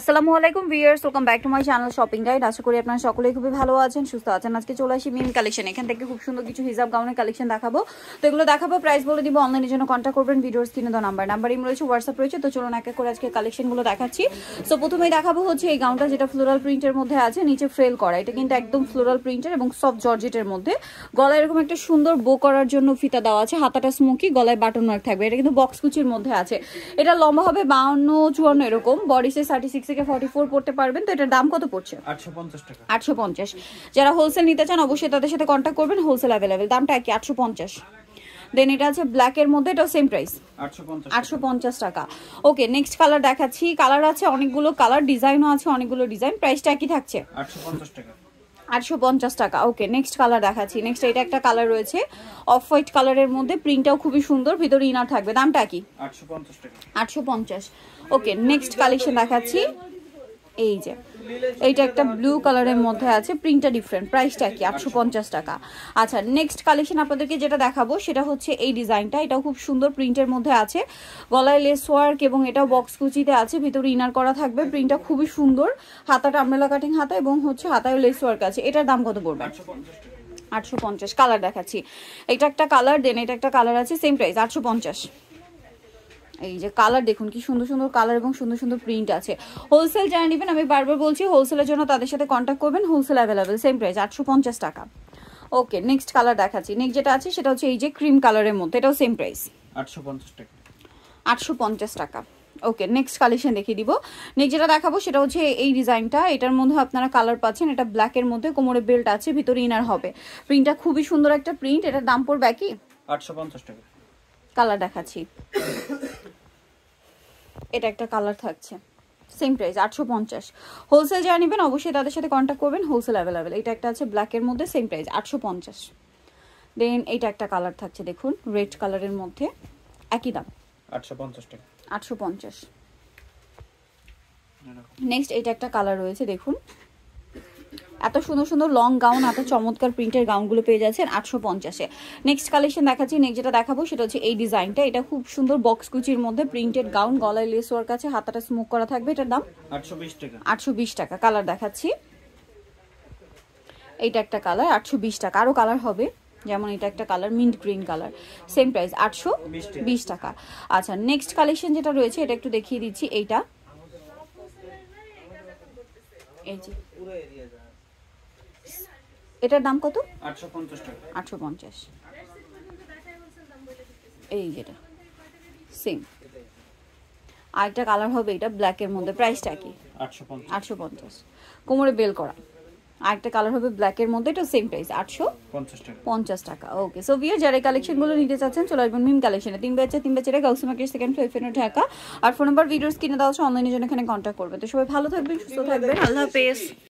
আসসালামু আলাইকুম viewers welcome back to my channel shopping guide আশা করি আপনারা সকলেই খুবই ভালো আছেন সুস্থ আছেন আজকে চলে আসি মিম কালেকশন এখান থেকে খুব সুন্দর কিছু হিজাব গাউনের কালেকশন দেখাবো তো এগুলো দেখাবো প্রাইস বলে দিব অনলাইনের জন্য কন্ট্যাক্ট করবেন ভিডিওর স্ক্রিনে দেওয়া নাম্বার নাম্বার ইম রয়েছে হোয়াটসঅ্যাপ রয়েছে তো চলুন এক এক করে আজকে কালেকশনগুলো দেখাচ্ছি সো প্রথমেই দেখাবো হচ্ছে এই গাউনটা যেটা ফ্লোরাল প্রিন্টের মধ্যে আছে নিচে ফ্রেল করা এটা কিন্তু একদম ফ্লোরাল প্রিন্টের এবং সফট জর্জেটের মধ্যে গলায় এরকম একটা সুন্দর বো করার জন্য ফিতা দেওয়া আছে হাতাটা স্মোকি গলায় বাটন ওয়ার্ক থাকবে এটা কিন্তু বক্স কুচির মধ্যে আছে এটা লম্বা হবে বাউন্ন চুয়ান্ন এরকম বডি সে থার্টি 36 থেকে 44 পড়তে পারবেন তো এটার দাম কত পড়ছে আটশো পঞ্চাশ যারা হোলসেল নিতে চান অবশ্যই তাদের সাথে কন্ট্যাক্ট করবেন হোলসেল অ্যাভেলেবেল দামটা কি 850 দেন এটা আছে ব্ল্যাকের মধ্যে এটাও সেম প্রাইস আটশো পঞ্চাশ টাকা ওকে নেক্সট কালার দেখাচ্ছি কালার আছে অনেকগুলো কালার ডিজাইনও আছে অনেকগুলো ডিজাইন প্রাইসটা একই থাকছে আটশো টাকা আটশো পঞ্চাশ টাকা ওকে নেক্সট কালার দেখাচ্ছি নেক্সট এটা একটা কালার রয়েছে অফ হোয়াইট কালারের মধ্যে প্রিন্টটাও খুবই সুন্দর ভিতরে ইনার থাকবে দামটা কি আটশো পঞ্চাশ ওকে নেক্সট কালেকশন দেখাচ্ছি এই যে এইটা একটা ব্লু কালারের মধ্যে আছে প্রিন্টটা ডিফারেন্ট প্রাইসটা কি আটশো টাকা আচ্ছা নেক্সট কালেকশন আপনাদেরকে যেটা দেখাবো সেটা হচ্ছে এই ডিজাইনটা এটাও খুব সুন্দর প্রিন্টের মধ্যে আছে গলায় লেস ওয়ার্ক এবং এটাও বক্স কুচিতে আছে ভিতরে ইনার করা থাকবে প্রিন্টটা খুবই সুন্দর হাতাটা আমরেলা কাটিং হাতা এবং হচ্ছে হাতায় লেস ওয়ার্ক আছে এটার দাম কত পড়বে আটশো কালার দেখাচ্ছি এটা একটা কালার দেন এটা একটা কালার আছে সেম প্রাইস আটশো এই যে কালার দেখুন কি সুন্দর সুন্দর কালার এবং সুন্দর সুন্দর প্রিন্ট আছে হোলসেল যারা নেবেন আমি বারবার বলছি হোলসেলের জন্য তাদের সাথে কন্ট্যাক্ট করবেন হোলসেল অ্যাভেলেবেল সেম প্রাইস আটশো টাকা ওকে নেক্সট কালার দেখাচ্ছি নেক্সট যেটা আছে সেটা হচ্ছে এই যে ক্রিম কালারের মধ্যে এটাও সেম প্রাইস আটশো টাকা আটশো টাকা ওকে নেক্সট কালেকশন দেখিয়ে দিব নেক্সট যেটা দেখাবো সেটা হচ্ছে এই ডিজাইনটা এটার মধ্যে আপনারা কালার পাচ্ছেন এটা ব্ল্যাকের মধ্যে কোমরে বেল্ট আছে ভিতরে ইনার হবে প্রিন্টটা খুবই সুন্দর একটা প্রিন্ট এটার দাম পড়বে কি আটশো টাকা কালার দেখাচ্ছি এটা একটা কালার থাকছে সেম প্রাইস আটশো পঞ্চাশ হোলসেল যারা নেবেন অবশ্যই তাদের সাথে কন্ট্যাক্ট করবেন হোলসেল অ্যাভেলেবেল এটা একটা আছে ব্ল্যাকের মধ্যে সেম প্রাইস আটশো পঞ্চাশ দেন এইটা একটা কালার থাকছে দেখুন রেড কালারের মধ্যে একই দাম আটশো পঞ্চাশ টাকা আটশো পঞ্চাশ নেক্সট এটা একটা কালার রয়েছে দেখুন এত সুন্দর সুন্দর লং গাউন এত চমৎকার প্রিন্টের গাউনগুলো পেয়ে যাচ্ছেন আটশো পঞ্চাশে নেক্সট কালেকশন দেখাচ্ছি নেক্সট যেটা দেখাবো সেটা হচ্ছে এই ডিজাইনটা এটা খুব সুন্দর বক্স কুচির মধ্যে প্রিন্টেড গাউন গলায় লেস ওয়ার্ক আছে হাতাটা স্মুক করা থাকবে এটার দাম আটশো বিশ টাকা কালার দেখাচ্ছি এইটা একটা কালার আটশো বিশ টাকা আরও কালার হবে যেমন এটা একটা colour mint green colour same price আটশো বিশ টাকা আচ্ছা নেক্সট কালেকশন যেটা রয়েছে এটা একটু দেখিয়ে দিচ্ছি এইটা এই যে এটার দাম কত আটশো পঞ্চাশ এই যেটা সেম আর একটা কালার হবে এটা ব্ল্যাকের মধ্যে প্রাইসটা কি আটশো পঞ্চাশ কোমরে বেল করা আরেকটা কালার হবে ব্ল্যাকের মধ্যে এটা সেম প্রাইস আটশো পঞ্চাশ টাকা ওকে সো ভিয়ার যারা কালেকশনগুলো নিতে চাচ্ছেন চলে আসবেন মিম কালেকশনে তিন বেচা তিন বেচারে গাউসি মার্কেট সেকেন্ড ফ্লোর ফেনো ঢাকা আর ফোন নাম্বার ভিডিওস কিনে দেওয়া হচ্ছে অনলাইনের জন্য এখানে কন্ট্যাক্ট করবে তো সবাই ভালো থাকবেন সুস্থ থাকবেন আল্লাহ হাফেজ